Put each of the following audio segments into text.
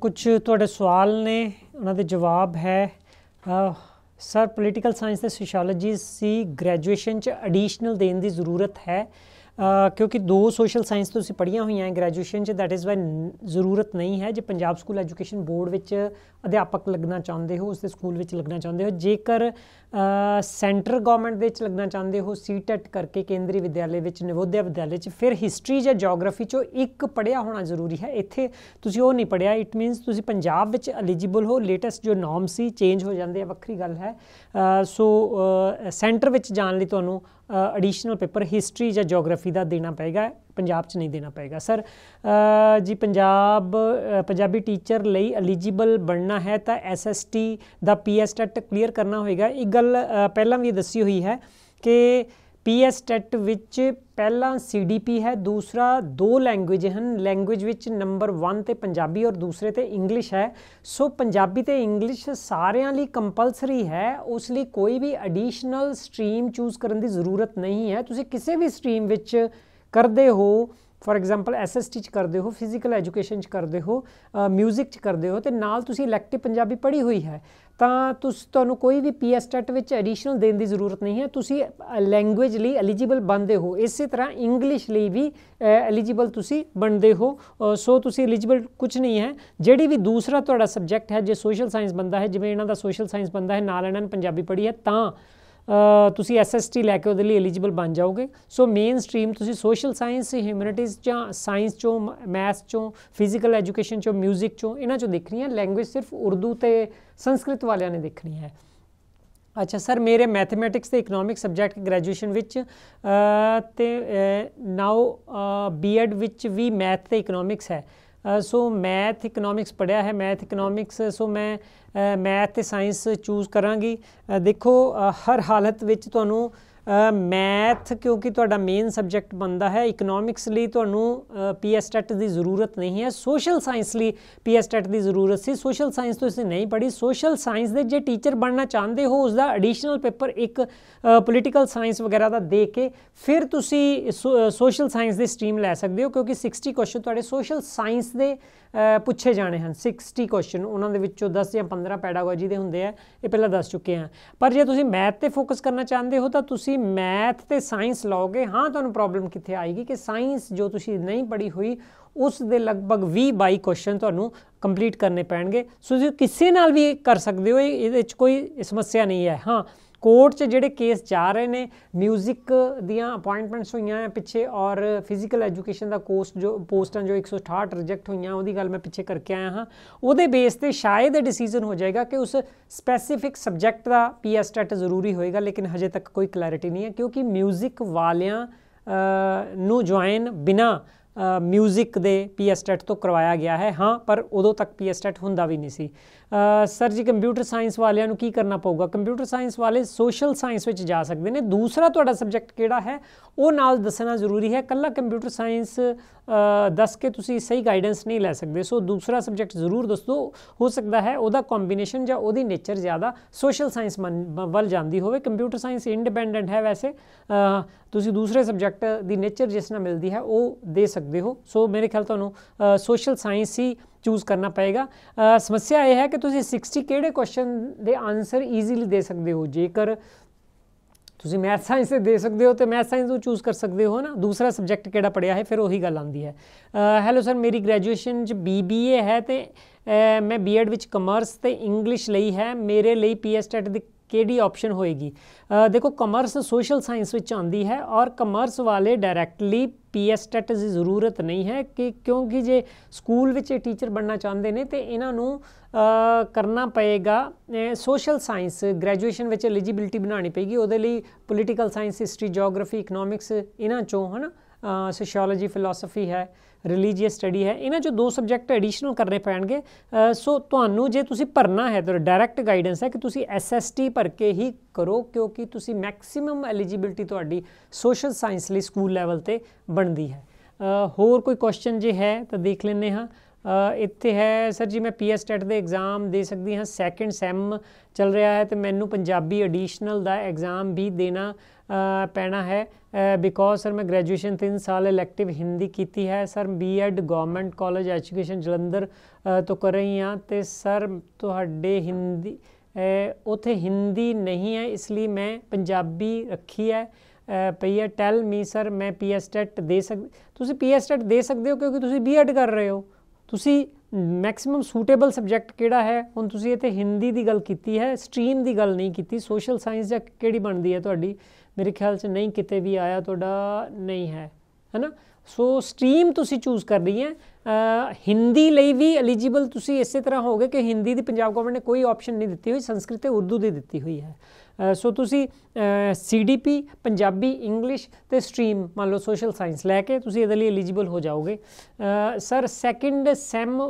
ਕੁਝ ਤੁਹਾਡੇ ਸਵਾਲ ਨੇ ਉਹਨਾਂ ਦੇ ਜਵਾਬ ਹੈ ਸਰ ਪੋਲੀਟੀਕਲ ਸਾਇੰਸ ਤੇ ਸੋਸ਼ੀਓਲੋਜੀ ਸੀ ਗ੍ਰੈਜੂਏਸ਼ਨ ਚ ਐਡੀਸ਼ਨਲ ਦੇਣ ਦੀ ਜ਼ਰੂਰਤ ਹੈ ਕਿਉਂਕਿ ਦੋ ਸੋਸ਼ਲ ਸਾਇੰਸ ਤੁਸੀਂ ਪੜ੍ਹੀਆਂ ਹੋਈਆਂ ਹੈ ਗ੍ਰੈਜੂਏਸ਼ਨ 'ਚ ਦੈਟ ਇਜ਼ ਵਾਈ ਜ਼ਰੂਰਤ ਨਹੀਂ ਹੈ ਜੇ ਪੰਜਾਬ ਸਕੂਲ ਐਜੂਕੇਸ਼ਨ ਬੋਰਡ ਵਿੱਚ ਅਧਿਆਪਕ ਲੱਗਣਾ ਚਾਹੁੰਦੇ ਹੋ ਉਸ ਦੇ ਸਕੂਲ ਵਿੱਚ ਲੱਗਣਾ ਚਾਹੁੰਦੇ ਹੋ ਜੇਕਰ ਸੈਂਟਰ ਗਵਰਨਮੈਂਟ ਦੇ ਵਿੱਚ ਲੱਗਣਾ ਚਾਹੁੰਦੇ ਹੋ ਸੀਟੈਟ ਕਰਕੇ ਕੇਂਦਰੀ ਵਿਦਿਆਲੇ ਵਿੱਚ ਨਵੋਦਿਆ ਵਿਦਿਆਲੇ ਵਿੱਚ ਫਿਰ ਹਿਸਟਰੀ ਜਾਂ ਜੀਓਗ੍ਰਾਫੀ 'ਚੋਂ ਇੱਕ ਪੜਿਆ ਹੋਣਾ ਜ਼ਰੂਰੀ ਹੈ ਇੱਥੇ ਤੁਸੀਂ ਉਹ ਨਹੀਂ ਪੜਿਆ ਇਟ ਮੀਨਸ ਤੁਸੀਂ ਪੰਜਾਬ ਵਿੱਚ ਐਲੀਜੀਬਲ ਹੋ ਲੇਟੈਸਟ ਜੋ ਨਾਮ ਸੀ ਚੇਂਜ ਹੋ ਜਾਂਦੇ ਆ ਵੱਖਰੀ ਗੱਲ ਹੈ ਸੋ ਸੈਂਟਰ ਵਿੱਚ ਜਾਣ ਲਈ ਤੁਹਾਨੂੰ ਐਡੀਸ਼ਨਲ ਪੇਪਰ ਹਿਸਟਰੀ ਜਾਂ ਜੀਓਗ੍ਰਾਫੀ ਦਾ ਦੇਣਾ ਪਏਗਾ ਪੰਜਾਬ 'ਚ ਨਹੀਂ ਦੇਣਾ ਪਏਗਾ ਸਰ ਜੀ ਪੰਜਾਬ ਪੰਜਾਬੀ ਟੀਚਰ ਲਈ ਐਲੀਜੀਬਲ ਬਣਨਾ ਹੈ ਤਾਂ ਐਸਐਸਟੀ ਦਾ ਪੀਐਸਟੈਟ ਕਲੀਅਰ ਕਰਨਾ ਹੋਏਗਾ ਇਹ ਗੱਲ ਪਹਿਲਾਂ ਵੀ ਦੱਸੀ ਹੋਈ ਹੈ ਕਿ ਪੀਐਸ ਟੈਟ ਵਿੱਚ ਪਹਿਲਾ ਸੀਡੀਪੀ ਹੈ ਦੂਸਰਾ ਦੋ ਲੈਂਗੁਏਜ ਹਨ ਲੈਂਗੁਏਜ ਵਿੱਚ ਨੰਬਰ 1 ਤੇ ਪੰਜਾਬੀ ਔਰ ਦੂਸਰੇ ਤੇ ਇੰਗਲਿਸ਼ ਹੈ ਸੋ ਪੰਜਾਬੀ ਤੇ ਇੰਗਲਿਸ਼ ਸਾਰਿਆਂ ਲਈ ਕੰਪਲਸਰੀ ਹੈ ਉਸ ਲਈ ਕੋਈ ਵੀ ਐਡੀਸ਼ਨਲ ਸਟਰੀਮ ਚੂਜ਼ ਕਰਨ ਦੀ ਜ਼ਰੂਰਤ ਨਹੀਂ ਹੈ ਤੁਸੀਂ ਕਿਸੇ ਵੀ ਸਟਰੀਮ ਵਿੱਚ ਕਰਦੇ ਹੋ ਫੋਰ ਐਗਜ਼ਾਮਪਲ ਐਸਐਸਟੀ ਚ ਕਰਦੇ ਹੋ ਫਿਜ਼ੀਕਲ ਐਜੂਕੇਸ਼ਨ ਚ ਕਰਦੇ ਹੋ ਮਿਊਜ਼ਿਕ ਚ ਕਰਦੇ ਹੋ ਤੇ ਨਾਲ ਤੁਸੀਂ ਇਲੈਕਟਿਵ ਪੰਜਾਬੀ ਪੜ੍ਹੀ ਹੋਈ ਹੈ ਤਾਂ ਤੁਸੀਂ ਤੁਹਾਨੂੰ ਕੋਈ ਵੀ ਪੀਐਸ ਟੈਟ ਵਿੱਚ ਐਡੀਸ਼ਨਲ ਦੇਣ ਦੀ ਜ਼ਰੂਰਤ ਨਹੀਂ ਹੈ ਤੁਸੀਂ ਲੈਂਗੁਏਜ ਲਈ ਐਲੀਜੀਬਲ ਬਣਦੇ ਹੋ ਇਸੇ ਤਰ੍ਹਾਂ ਇੰਗਲਿਸ਼ ਲਈ ਵੀ ਐਲੀਜੀਬਲ ਤੁਸੀਂ ਬਣਦੇ ਹੋ ਸੋ ਤੁਸੀਂ ਐਲੀਜੀਬਲ ਕੁਝ ਨਹੀਂ ਹੈ ਜਿਹੜੀ ਵੀ ਦੂਸਰਾ ਤੁਹਾਡਾ ਸਬਜੈਕਟ ਹੈ ਜੇ ਸੋਸ਼ਲ ਸਾਇੰਸ ਬੰਦਾ ਹੈ ਜਿਵੇਂ ਇਹਨਾਂ ਦਾ ਸੋਸ਼ਲ ਸਾਇੰਸ ਬੰਦਾ ਹੈ ਨਾਲ ਇਹਨਾਂ ਨੇ ਪੰਜਾਬੀ ਪੜ੍ਹੀ ਹੈ ਤਾਂ ਤੁਸੀਂ ਐਸਐਸਟੀ ਲੈ ਕੇ ਉਹਦੇ ਲਈ ਐਲੀਜੀਬਲ ਬਣ ਜਾਓਗੇ ਸੋ ਮੇਨ ਸਟਰੀਮ ਤੁਸੀਂ ਸੋਸ਼ਲ ਸਾਇੰਸ ਹਿਊਮੈਨਿਟੀਜ਼ ਜਾਂ ਸਾਇੰਸ ਚੋਂ ਮੈਥ ਚੋਂ ਫਿਜ਼ੀਕਲ ਐਜੂਕੇਸ਼ਨ ਚੋਂ 뮤직 ਚੋਂ ਇਹਨਾਂ ਚੋਂ ਦੇਖਣੀ ਹੈ ਲੈਂਗੁਏਜ ਸਿਰਫ ਉਰਦੂ ਤੇ ਸੰਸਕ੍ਰਿਤ ਵਾਲਿਆਂ ਨੇ ਦੇਖਣੀ ਹੈ ਅੱਛਾ ਸਰ ਮੇਰੇ ਮੈਥਮੈਟਿਕਸ ਤੇ ਇਕਨੋਮਿਕ ਸਬਜੈਕਟ ਗ੍ਰੈਜੂਏਸ਼ਨ ਵਿੱਚ ਤੇ ਨਾਓ ਬੀਐਡ ਵਿੱਚ ਵੀ ਮੈਥ ਤੇ ਇਕਨੋਮਿਕਸ ਹੈ ਸੋ ਮੈਥ ਇਕਨੋਮਿਕਸ ਪੜਿਆ ਹੈ ਮੈਥ ਇਕਨੋਮਿਕਸ ਸੋ ਮੈਂ ਮੈਥ ਤੇ ਸਾਇੰਸ ਚੂਜ਼ ਕਰਾਂਗੀ ਦੇਖੋ ਹਰ ਹਾਲਤ ਵਿੱਚ ਤੁਹਾਨੂੰ ਮੈਥ ਕਿਉਂਕਿ ਤੁਹਾਡਾ ਮੇਨ ਸਬਜੈਕਟ ਬੰਦਾ ਹੈ ਇਕਨੋਮਿਕਸ ਲਈ ਤੁਹਾਨੂੰ ਪੀਐਸਟੈਟ ਦੀ ਜ਼ਰੂਰਤ ਨਹੀਂ ਹੈ ਸੋਸ਼ਲ ਸਾਇੰਸ ਲਈ ਪੀਐਸਟੈਟ ਦੀ ਜ਼ਰੂਰਤ ਸੀ ਸੋਸ਼ਲ ਸਾਇੰਸ ਤੋਂ ਤੁਸੀਂ ਨਹੀਂ ਪੜ੍ਹੀ ਸੋਸ਼ਲ ਸਾਇੰਸ ਦੇ ਜੇ ਟੀਚਰ ਬਣਨਾ ਚਾਹੁੰਦੇ ਹੋ ਉਸ ਦਾ ਐਡੀਸ਼ਨਲ ਪੇਪਰ ਇੱਕ ਪੋਲੀਟੀਕਲ ਸਾਇੰਸ ਵਗੈਰਾ ਦਾ ਦੇ ਕੇ ਫਿਰ ਤੁਸੀਂ ਸੋਸ਼ਲ ਸਾਇੰਸ ਦੀ ਸਟਰੀਮ ਲੈ ਸਕਦੇ ਹੋ ਕਿਉਂਕਿ 60 ਕੁਐਸਚਨ ਤੁਹਾਡੇ ਸੋਸ਼ਲ ਸਾਇੰਸ ਦੇ ਪੁੱਛੇ ਜਾਣੇ ਹਨ 60 ਕੁਐਸਚਨ ਉਹਨਾਂ ਦੇ ਵਿੱਚੋਂ 10 ਜਾਂ 15 ਪੈਡਾਗੋਜੀ ਦੇ ਹੁੰਦੇ ਆ ਇਹ ਪਹਿਲਾਂ ਦੱਸ ਚੁੱਕੇ ਆ ਪਰ ਜੇ ਤੁਸੀਂ ਮੈਥ ਤੇ ਫੋਕਸ ਕਰਨਾ ਚਾਹੁੰਦੇ ਹੋ ਤਾਂ ਤੁਸੀਂ ਤੁਸੀਂ ਮੈਥ ਤੇ ਸਾਇੰਸ ਲਓਗੇ ਹਾਂ ਤੁਹਾਨੂੰ ਪ੍ਰੋਬਲਮ ਕਿੱਥੇ ਆਏਗੀ ਕਿ ਸਾਇੰਸ ਜੋ ਤੁਸੀਂ ਨਹੀਂ ਪੜ੍ਹੀ ਹੋਈ ਉਸ ਦੇ ਲਗਭਗ 20 22 ਕੁਐਸਚਨ ਤੁਹਾਨੂੰ ਕੰਪਲੀਟ ਕਰਨੇ ਪੈਣਗੇ ਸੋ ਤੁਸੀਂ ਕਿਸੇ ਨਾਲ ਵੀ ਕਰ ਸਕਦੇ ਹੋ ਇਹਦੇ ਵਿੱਚ ਕੋਈ ਸਮੱਸਿਆ ਨਹੀਂ ਹੈ ਹਾਂ ਕੋਰਟ 'ਚ ਜਿਹੜੇ ਕੇਸ ਜਾ ਰਹੇ ਨੇ 뮤직 ਦੀਆਂ ਅਪਾਇੰਟਮੈਂਟਸ ਹੋਈਆਂ ਆ ਪਿੱਛੇ ਔਰ ਫਿਜ਼ੀਕਲ ਐਜੂਕੇਸ਼ਨ ਦਾ ਕੋਰਸ ਜੋ ਪੋਸਟਾਂ ਜੋ 168 ਰਿਜੈਕਟ ਹੋਈਆਂ ਉਹਦੀ ਗੱਲ ਮੈਂ ਪਿੱਛੇ ਕਰਕੇ ਆਇਆ ਹਾਂ ਉਹਦੇ ਬੇਸ ਤੇ ਸ਼ਾਇਦ ਇਹ ਡਿਸੀਜਨ ਹੋ ਜਾਏਗਾ ਕਿ ਉਸ ਸਪੈਸੀਫਿਕ ਸਬਜੈਕਟ ਦਾ ਪੀਐਸ ਸਟੈਟ ਜ਼ਰੂਰੀ ਹੋਏਗਾ ਲੇਕਿਨ ਹਜੇ ਤੱਕ ਕੋਈ ਕਲੈਰਿਟੀ ਨਹੀਂ ਹੈ ਕਿਉਂਕਿ 뮤직 ਵਾਲਿਆਂ ਨੂੰ ਜੁਆਇਨ ਬਿਨਾ ਮਿਊਜ਼ਿਕ ਦੇ ਪੀਐਸਟੈਟ ਤੋਂ ਕਰਵਾਇਆ ਗਿਆ ਹੈ ਹਾਂ ਪਰ ਉਦੋਂ ਤੱਕ ਪੀਐਸਟੈਟ ਹੁੰਦਾ ਵੀ ਨਹੀਂ ਸੀ ਸਰ ਜੀ ਕੰਪਿਊਟਰ ਸਾਇੰਸ ਵਾਲਿਆਂ ਨੂੰ ਕੀ ਕਰਨਾ ਪਊਗਾ ਕੰਪਿਊਟਰ ਸਾਇੰਸ ਵਾਲੇ ਸੋਸ਼ਲ ਸਾਇੰਸ ਵਿੱਚ ਜਾ ਸਕਦੇ ਨੇ ਦੂਸਰਾ ਤੁਹਾਡਾ ਸਬਜੈਕਟ ਕਿਹੜਾ ਹੈ ਉਹ ਨਾਲ ਦੱਸਣਾ ਜ਼ਰੂਰੀ ਹੈ ਕੱਲਾ ਕੰਪਿਊਟਰ ਸਾਇੰਸ ਦੱਸ ਕੇ ਤੁਸੀਂ ਸਹੀ ਗਾਈਡੈਂਸ ਨਹੀਂ ਲੈ ਸਕਦੇ ਸੋ ਦੂਸਰਾ ਸਬਜੈਕਟ ਜ਼ਰੂਰ ਦੱਸੋ ਹੋ ਸਕਦਾ ਹੈ ਉਹਦਾ ਕੰਬੀਨੇਸ਼ਨ ਜਾਂ ਉਹਦੀ ਨੇਚਰ ਜ਼ਿਆਦਾ ਸੋਸ਼ਲ ਸਾਇੰਸ ਵੱਲ ਜਾਂਦੀ ਹੋਵੇ ਕੰਪਿਊਟਰ ਸਾਇੰਸ ਇੰਡੀਪੈਂਡੈਂਟ ਹੈ ਵੈਸੇ ਤੁਸੀਂ ਦੂਸਰੇ ਸਬਜੈਕਟ ਦੀ ਨੇਚਰ ਜਿਸ ਨਾਲ ਮਿਲਦੀ ਹੈ ਉਹ ਦੇ ਸਕਦੇ ਸਕਦੇ ਹੋ ਸੋ ਮੇਰੇ ਖਿਆਲ ਤੁਹਾਨੂੰ ਸੋਸ਼ਲ ਸਾਇੰਸ ਹੀ ਚੂਜ਼ ਕਰਨਾ ਪਏਗਾ ਸਮੱਸਿਆ ਇਹ ਹੈ ਕਿ ਤੁਸੀਂ 60 ਕਿਹੜੇ ਕੁਐਸਚਨ ਦੇ ਆਨਸਰ ਈਜ਼ੀਲੀ ਦੇ ਸਕਦੇ ਹੋ ਜੇਕਰ ਤੁਸੀਂ ਮੈਥ ਸਾਇੰਸ ਦੇ ਦੇ ਸਕਦੇ ਹੋ ਤੇ ਮੈਥ ਸਾਇੰਸ ਨੂੰ ਚੂਜ਼ ਕਰ ਸਕਦੇ ਹੋ ਨਾ ਦੂਸਰਾ ਸਬਜੈਕਟ ਕਿਹੜਾ ਪੜਿਆ ਹੈ ਫਿਰ ਉਹੀ ਗੱਲ ਆਉਂਦੀ ਹੈ ਹੈਲੋ ਸਰ ਮੇਰੀ ਗ੍ਰੈਜੂਏਸ਼ਨ ਚ ਬੀਬੀਏ ਹੈ ਤੇ ਮੈਂ ਬੀਐਡ ਵਿੱਚ ਕਮਰਸ ਤੇ ਇੰਗਲਿਸ਼ ਲਈ ਹੈ ਮੇਰੇ ਲਈ ਪੀਐਸਟੈਟ ਦੀ ਕਿਹੜੀ ਆਪਸ਼ਨ ਹੋਏਗੀ ਦੇਖੋ ਕਮਰਸ ਸੋਸ਼ਲ ਸਾਇੰਸ ਵਿੱਚ ਆਉਂਦੀ ਹੈ ਔਰ ਕਮਰਸ ਵਾਲੇ ਡਾਇਰੈਕਟਲੀ ਪੀਐਸ ਸਟੈਟਸ ਦੀ ਜ਼ਰੂਰਤ ਨਹੀਂ ਹੈ ਕਿ ਕਿਉਂਕਿ ਜੇ ਸਕੂਲ ਵਿੱਚ ਇਹ ਟੀਚਰ ਬਣਨਾ ਚਾਹੁੰਦੇ ਨੇ ਤੇ ਇਹਨਾਂ ਨੂੰ ਕਰਨਾ ਪਏਗਾ ਸੋਸ਼ਲ ਸਾਇੰਸ ਗ੍ਰੈਜੂਏਸ਼ਨ ਵਿੱਚ ਐਲੀਜੀਬਿਲਟੀ ਬਣਾਉਣੀ ਪਏਗੀ ਉਹਦੇ ਲਈ political science history geography economics ਇਹਨਾਂ ਚੋਂ ਹਨਾ ਸੋਸ਼ੀਓਲੋਜੀ ਫਿਲਾਸਫੀ ਹੈ ਰਿਲੀਜੀਅਸ ਸਟੱਡੀ ਹੈ ਇਹਨਾਂ ਜੋ ਦੋ ਸਬਜੈਕਟ ਐਡੀਸ਼ਨਲ ਕਰਨੇ ਪੈਣਗੇ ਸੋ ਤੁਹਾਨੂੰ ਜੇ ਤੁਸੀਂ ਭਰਨਾ ਹੈ ਤਾਂ ਡਾਇਰੈਕਟ ਗਾਈਡੈਂਸ ਹੈ ਕਿ ਤੁਸੀਂ ਐਸਐਸਟੀ ਭਰ ਕੇ ਹੀ ਕਰੋ ਕਿਉਂਕਿ ਤੁਸੀਂ ਮੈਕਸਿਮਮ ਐਲੀਜੀਬਿਲਟੀ ਤੁਹਾਡੀ ਸੋਸ਼ਲ ਸਾਇੰਸ ਲਈ ਸਕੂਲ ਲੈਵਲ ਤੇ ਬਣਦੀ ਹੈ ਹੋਰ ਕੋਈ ਕੁਐਸਚਨ ਜੇ ਹੈ ਤਾਂ ਦੇਖ ਲੈਣੇ ਹਾਂ ਇੱਥੇ ਹੈ ਸਰ ਜੀ ਮੈਂ ਪੀਐਸ ਟੈਟ ਦੇ ਐਗਜ਼ਾਮ ਦੇ ਸਕਦੀ ਹਾਂ ਸੈਕੰਡ ਸੈਮ ਚੱਲ ਰਿਹਾ ਹੈ ਤੇ ਮੈਨੂੰ ਪੰਜਾਬੀ ਐਡੀਸ਼ਨਲ ਦਾ ਐਗਜ਼ਾਮ ਵੀ ਦੇਣਾ पैना है बिकॉज सर मैं ग्रेजुएशन तीन साल इलेक्टिव हिंदी की है sir B Ed government college education Jalandhar तो कर रही हाँ तो सर थोड़े हिंदी उतें हिंदी नहीं है इसलिए मैं पंजाबी रखी है पई है टैल मी सर मैं पी एस टैट दे सक तुम पी एस टैट दे सकते हो क्योंकि तुम बी एड कर रहे हो तुम मैक्सीम सूटेबल सबजैक्ट कि है हूँ तुम इतने हिंदी की गल की है स्ट्रीम की गल नहीं की सोशल सैंस या कि बनती है तो ਮੇਰੇ ਖਿਆਲ 'ਚ ਨਹੀਂ ਕਿਤੇ ਵੀ ਆਇਆ ਤੁਹਾਡਾ ਨਹੀਂ ਹੈ ਹੈਨਾ ਸੋ ਸਟ੍ਰੀਮ ਤੁਸੀਂ ਚੂਜ਼ ਕਰ ਲਈ ਹੈ ਹਿੰਦੀ ਲਈ ਵੀ ਐਲੀਜੀਬਲ ਤੁਸੀਂ ਇਸੇ ਤਰ੍ਹਾਂ ਹੋਗੇ ਕਿ ਹਿੰਦੀ ਦੀ ਪੰਜਾਬ ਗਵਰਨਮੈਂਟ ਨੇ ਕੋਈ ਆਪਸ਼ਨ ਨਹੀਂ ਦਿੱਤੀ ਹੋਈ ਸੰਸਕ੍ਰਿਤ ਤੇ ਉਰਦੂ ਦੀ ਦਿੱਤੀ ਹੋਈ ਹੈ ਸੋ ਤੁਸੀਂ ਸੀਡੀਪੀ ਪੰਜਾਬੀ ਇੰਗਲਿਸ਼ ਤੇ ਸਟਰੀਮ ਮੰਨ ਲਓ ਸੋਸ਼ਲ ਸਾਇੰਸ ਲੈ ਕੇ ਤੁਸੀਂ ਇਹਦੇ ਲਈ ਐਲੀਜੀਬਲ ਹੋ ਜਾਓਗੇ ਸਰ ਸੈਕੰਡ ਸੈਮ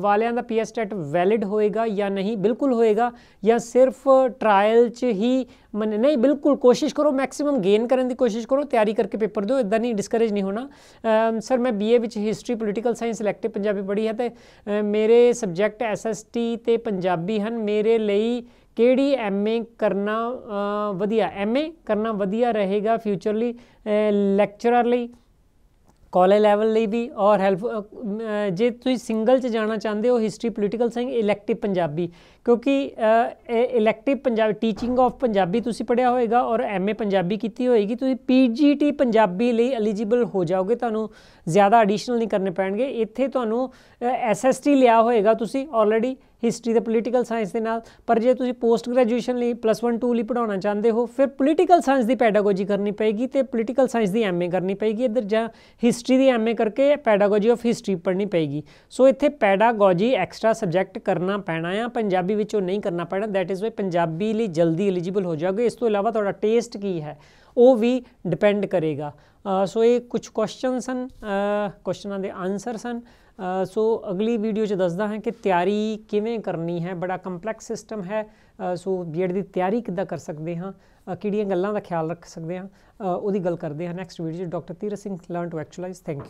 ਵਾਲਿਆਂ ਦਾ ਪੀਐਸ ਟੈਟ ਵੈਲਿਡ ਹੋਏਗਾ ਜਾਂ ਨਹੀਂ ਬਿਲਕੁਲ ਹੋਏਗਾ ਜਾਂ ਸਿਰਫ ਟ੍ਰਾਇਲ 'ਚ ਹੀ ਮਨ ਨਹੀਂ ਬਿਲਕੁਲ ਕੋਸ਼ਿਸ਼ ਕਰੋ ਮੈਕਸਿਮਮ ਗੇਨ ਕਰਨ ਦੀ ਕੋਸ਼ਿਸ਼ ਕਰੋ ਤਿਆਰੀ ਕਰਕੇ ਪੇਪਰ ਦਿਓ ਇਦਾਂ ਨਹੀਂ ਡਿਸਕਰੇਜ ਨਹੀਂ ਹੋਣਾ ਸਰ ਮੈਂ ਬੀਏ ਵਿੱਚ history political science elective Punjabi ਪੜ੍ਹੀ ਹੈ ਤੇ ਮੇਰੇ ਸਬਜੈਕਟ ਐਸਐਸਟੀ ਤੇ ਪੰਜਾਬੀ ਹਨ ਮੇਰੇ ਲਈ ਕਿਹੜੀ ਐਮਏ ਕਰਨਾ ਵਧੀਆ ਐਮਏ ਕਰਨਾ ਵਧੀਆ ਰਹੇਗਾ ਫਿਊਚਰ ਲਈ ਲੈਕਚਰਰ ਲਈ ਕਾਲਜ ਲੈਵਲ ਲਈ ਵੀ ਔਰ ਹੈਲਪ ਜੇ ਤੁਸੀਂ ਸਿੰਗਲ ਚ ਜਾਣਾ ਚਾਹੁੰਦੇ ਹੋ history political science elective Punjabi ਕਿਉਂਕਿ elective Punjabi teaching of Punjabi ਤੁਸੀਂ ਪੜਿਆ ਹੋਵੇਗਾ ਔਰ ਐਮਏ ਪੰਜਾਬੀ ਕੀਤੀ ਹੋਏਗੀ ਤੁਸੀਂ ਪੀਜੀਟੀ ਪੰਜਾਬੀ ਲਈ ਐਲੀਜੀਬਲ ਹੋ ਜਾਓਗੇ ਤੁਹਾਨੂੰ ਜ਼ਿਆਦਾ ਐਡੀਸ਼ਨਲ ਨਹੀਂ ਕਰਨੇ ਪੈਣਗੇ ਇੱਥੇ ਤੁਹਾਨੂੰ ਐਸਐਸਟੀ ਲਿਆ ਹੋਏਗਾ ਤੁਸੀਂ ਆਲਰੇਡੀ ਹਿਸਟਰੀ ਦੇ ਪੋਲੀਟੀਕਲ ਸਾਇੰਸ ਦੇ ਨਾਲ ਪਰ ਜੇ ਤੁਸੀਂ ਪੋਸਟ ਗ੍ਰੈਜੂਏਸ਼ਨ ਲਈ ਪਲੱਸ 1 2 ਲਈ ਪੜਾਉਣਾ ਚਾਹੁੰਦੇ ਹੋ ਫਿਰ ਪੋਲੀਟੀਕਲ ਸਾਇੰਸ ਦੀ ਪੈਡਾਗੋਜੀ ਕਰਨੀ ਪਏਗੀ ਤੇ ਪੋਲੀਟੀਕਲ ਸਾਇੰਸ ਦੀ ਐਮਏ ਕਰਨੀ ਪਏਗੀ ਇੱਧਰ ਜਾਂ ਹਿਸਟਰੀ ਦੀ ਐਮਏ ਕਰਕੇ ਪੈਡਾਗੋਜੀ ਆਫ ਹਿਸਟਰੀ ਪੜ੍ਹਨੀ ਪਏਗੀ ਸੋ ਇੱਥੇ ਪੈਡਾਗੋਜੀ ਐਕਸਟਰਾ ਸਬਜੈਕਟ ਕਰਨਾ ਪੈਣਾ ਆ ਪੰਜਾਬੀ ਵਿੱਚੋਂ ਨਹੀਂ ਕਰਨਾ ਪੈਣਾ ਥੈਟ ਇਜ਼ ਵਾਈ ਪੰਜਾਬੀ ਲਈ ਜਲਦੀ ਐਲੀਜੀਬਲ ਹੋ ਜਾਓਗੇ ਇਸ ਤੋਂ ਇਲਾਵਾ ਤੁਹਾਡਾ ਟੇਸਟ ਕੀ ਹੈ ਉਹ ਵੀ ਡਿਪੈਂਡ ਕਰੇਗਾ ਸੋ ਇਹ ਕੁਝ ਕੁਐਸਚਨਸ ਹਨ ਕੁਐਸਚਨਾਂ ਦੇ ਆਨਸਰਸ ਹਨ ਸੋ ਅਗਲੀ ਵੀਡੀਓ 'ਚ ਦੱਸਦਾ ਹਾਂ ਕਿ ਤਿਆਰੀ ਕਿਵੇਂ ਕਰਨੀ ਹੈ ਬੜਾ ਕੰਪਲੈਕਸ ਸਿਸਟਮ ਹੈ ਸੋ ਬੀਐਡ ਦੀ ਤਿਆਰੀ ਕਿੱਦਾਂ ਕਰ ਸਕਦੇ ਹਾਂ ਕਿਹੜੀਆਂ ਗੱਲਾਂ ਦਾ ਖਿਆਲ ਰੱਖ ਸਕਦੇ ਹਾਂ ਉਹਦੀ ਗੱਲ ਕਰਦੇ ਹਾਂ ਨੈਕਸਟ ਵੀਡੀਓ 'ਚ doctor Tir Singh learn to actualise thank you